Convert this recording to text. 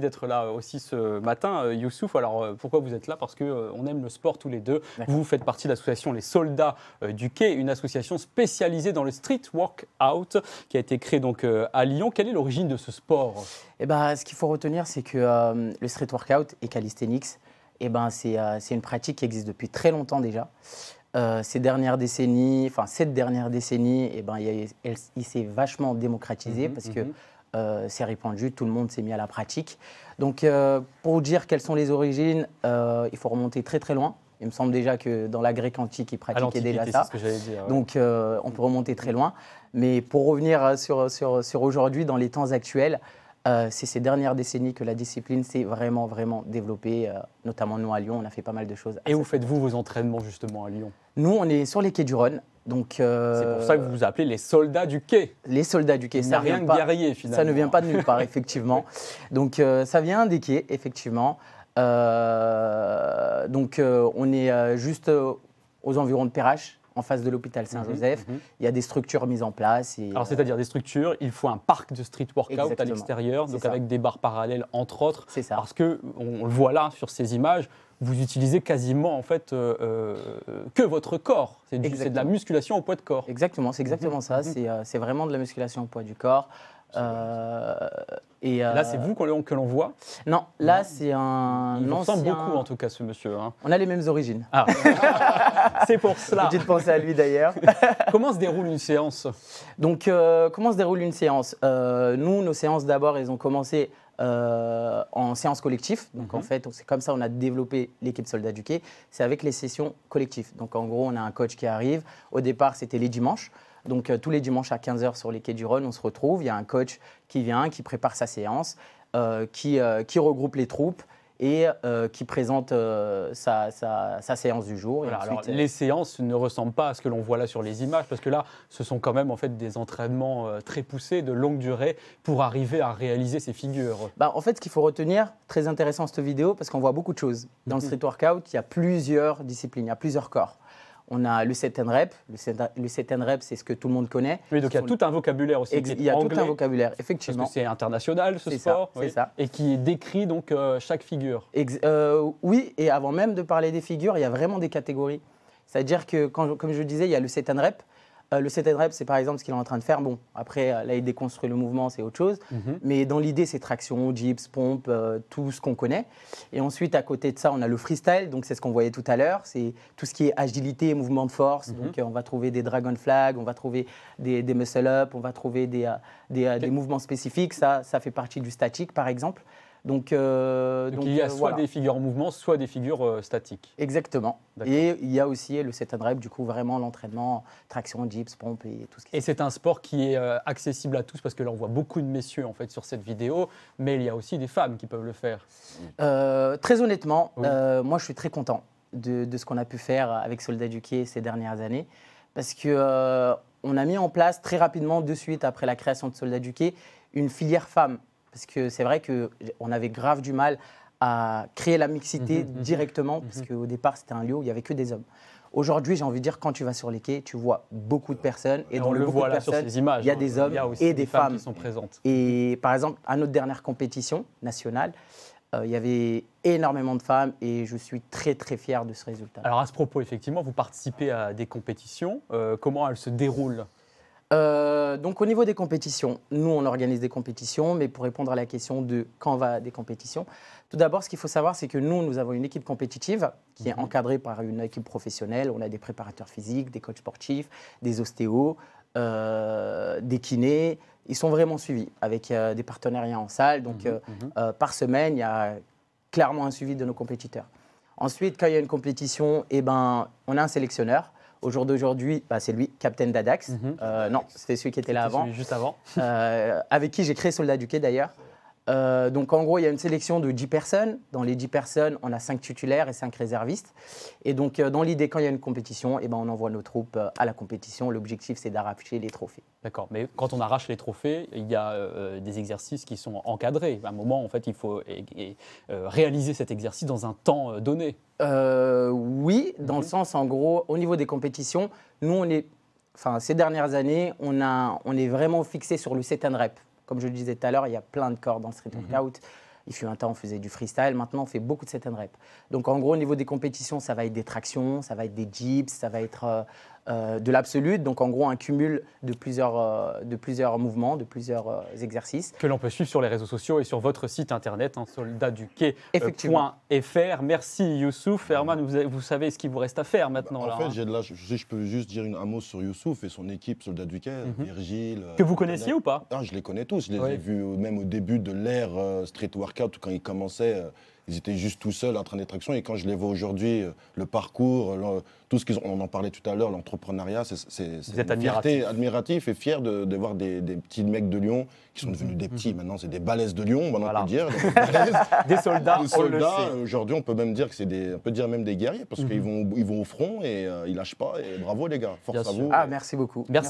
d'être là euh, aussi ce matin, euh, Youssouf. Alors euh, pourquoi vous êtes là Parce que on aime le sport tous les deux. Vous faites partie de l'association Les Soldats du Quai, une association spécialisée dans le street workout qui a été créée donc à Lyon. Quelle est l'origine de ce sport eh ben, ce qu'il faut retenir, c'est que le street workout et calisthenics, eh ben, c'est une pratique qui existe depuis très longtemps déjà. ces dernières décennies, enfin cette dernière décennie, eh ben, il, s'est vachement démocratisé mhm, parce mhm. que euh, c'est s'est répandu, tout le monde s'est mis à la pratique. Donc euh, pour dire quelles sont les origines, euh, il faut remonter très très loin. Il me semble déjà que dans la grecque antique, ils pratiquaient déjà ça. Donc on peut remonter très loin. Mais pour revenir sur aujourd'hui, dans les temps actuels, euh, c'est ces dernières décennies que la discipline s'est vraiment, vraiment développée. Euh, notamment nous à Lyon, on a fait pas mal de choses. Et où faites-vous vos entraînements justement à Lyon Nous, on est sur les quais du Rhône. Donc, euh, c'est pour ça que vous vous appelez les soldats du quai. Les soldats du quai, ça rien vient Ça ne vient pas de nulle part, effectivement. Donc ça vient des quais, effectivement. donc on est juste aux environs de Perrache, en face de l'hôpital mhm, Saint-Joseph. Mhm. Il y a des structures mises en place. Alors, euh, c'est-à-dire des structures, il faut un parc de street workout à l'extérieur, donc avec des barres parallèles, entre autres. C'est ça. Parce que, on le voit là sur ces images, vous utilisez quasiment en fait euh, euh, que votre corps. C'est de la musculation au poids de corps. Exactement, c'est mhm, exactement ça. C'est vraiment de la musculation au poids du corps. Euh, et là, c'est euh, vous que l'on voit Non, là, c'est un. Il ressemble beaucoup, en tout cas, ce monsieur. Hein. On a les mêmes origines. Ah. c'est pour cela. de penser à lui, d'ailleurs. comment se déroule une séance Donc, euh, comment se déroule une séance Nous, nos séances, d'abord, elles ont commencé en séance collective. Donc en mhm. fait, c'est comme ça on a développé l'équipe soldat du Quai. C'est avec les sessions collectives. Donc en gros, on a un coach qui arrive. Au départ, c'était les dimanches. Donc euh, tous les dimanches à 15h sur les quais du Rhône, on se retrouve. Il y a un coach qui vient, qui prépare sa séance, euh, euh, qui, regroupe les troupes et qui présente sa, séance du jour. les séances ne ressemblent pas à ce que l'on voit là sur les images, parce que là, ce sont quand même en fait des entraînements très poussés, de longue durée, pour arriver à réaliser ces figures. Bah, en fait, ce qu'il faut retenir, très intéressant cette vidéo, parce qu'on voit beaucoup de choses. Dans le mhm. street workout, il y a plusieurs disciplines, il y a plusieurs corps. On a le set and rep. Le 7 rep, c'est ce que tout le monde connaît. Oui, donc il y a tout un vocabulaire aussi. Il y a tout un vocabulaire, effectivement. Parce que c'est international ce sport. Et qui décrit donc euh, chaque figure. Euh, oui, et avant même de parler des figures, il y a vraiment des catégories. C'est-à-dire que, comme je le disais, il y a le set and rep. Euh, le set and rep, c'est par exemple ce qu'il est en train de faire. Bon, après, euh, là, il déconstruit le mouvement, c'est autre chose. Mhm. Mais dans l'idée, c'est traction, dips, pompes, euh, tout ce qu'on connaît. Et ensuite, à côté de ça, on a le freestyle, donc c'est ce qu'on voyait tout à l'heure. C'est tout ce qui est agilité, mouvement de force. Mhm. Donc, on va trouver des dragon flags, on va trouver des, muscle-up, on va trouver des, des, mouvements spécifiques. Ça, ça fait partie du statique, par exemple. Euh, donc, il y a euh, soit des figures en mouvement, soit des figures euh, statiques. Exactement. Et il y a aussi le set and du coup, vraiment l'entraînement, traction, dips, pompes et tout ce qui Et c'est un sport qui est accessible à tous parce que là, on voit beaucoup de messieurs en fait sur cette vidéo, mais il y a aussi des femmes qui peuvent le faire. très honnêtement, moi, je suis très content de, ce qu'on a pu faire avec Soldat Quai ces dernières années parce que on a mis en place très rapidement, de suite après la création de Soldat Quai, une filière femme parce que c'est vrai qu'on avait grave du mal à créer la mixité mhm, mhm, directement, mhm. parce qu'au départ, c'était un lieu où il n'y avait que des hommes. Aujourd'hui, j'ai envie de dire, quand tu vas sur les quais, tu vois beaucoup de personnes. Et, dans le, voit de personnes, sur ces images, il y a hein. des hommes et des, femmes, qui sont présentes. Et par exemple, à notre dernière compétition nationale, euh, il y avait énormément de femmes et je suis très très fier de ce résultat. Alors à ce propos, effectivement, vous participez à des compétitions. Euh, comment elles se déroulent euh, donc au niveau des compétitions, nous on organise des compétitions, mais pour répondre à la question de quand va des compétitions, tout d'abord ce qu'il faut savoir c'est que nous nous avons une équipe compétitive qui est mhm. encadrée par une équipe professionnelle, on a des préparateurs physiques, des coachs sportifs, des ostéos, euh, des kinés, ils sont vraiment suivis avec euh, des partenariats en salle, donc mhm, mhm. par semaine il y a clairement un suivi de nos compétiteurs. Ensuite quand il y a une compétition, eh ben, on a un sélectionneur au jour d'aujourd'hui, bah, c'est lui, Captain Dadax. Mhm. Euh, non, c'était celui qui était là avant. Juste avant. Euh, avec qui j'ai créé Soldat du Quai, d'ailleurs. Euh, donc en gros, il y a une sélection de 10 personnes. Dans les 10 personnes, on a 5 titulaires et 5 réservistes. Et donc euh, dans l'idée, quand il y a une compétition, eh ben, on envoie nos troupes euh, à la compétition. L'objectif, c'est d'arracher les trophées. D'accord, mais quand on arrache les trophées, il y a des exercices qui sont encadrés. À un moment, en fait, il faut réaliser cet exercice dans un temps donné. oui, dans le mhm. sens, en gros, au niveau des compétitions, nous, on est, ces dernières années, on, on est vraiment fixé sur le set and rep. Comme je le disais tout à l'heure, il y a plein de corps dans le street mhm. workout. Il y Il fut un temps, on faisait du freestyle. Maintenant, on fait beaucoup de set and rep. Donc, en gros, au niveau des compétitions, ça va être des tractions, ça va être des jeeps, ça va être euh, euh, de l'absolu donc en gros un cumul de plusieurs, euh, de plusieurs mouvements, de plusieurs euh, exercices. Que l'on peut suivre sur les réseaux sociaux et sur votre site internet, hein, Merci Youssouf. Herman, vous, savez ce qu'il vous reste à faire maintenant. Bah, en fait, hein. je, peux juste dire une, un mot sur Youssouf et son équipe Soldat du Quai, mhm. Virgile. Que vous connaissiez ou pas ah, Je les connais tous. Je les ai vus même au début de l'ère Street Workout, quand ils commençaient ils étaient juste tout seuls en train d'être action. Et quand je les vois aujourd'hui, euh, le parcours, euh, tout ce qu'on en parlait tout à l'heure, l'entrepreneuriat, c'est une fierté, admiratif et fier de, voir des, petits mecs de Lyon qui sont devenus des petits. Maintenant, c'est des balaises de Lyon, on peut dire. Des, soldats, soldats. Aujourd'hui, on peut même dire que c'est des, on peut dire même des guerriers parce qu'ils mhm. vont, ils vont au front et euh, ils lâchent pas. Et bravo les gars, force à vous. Ah, merci beaucoup. merci.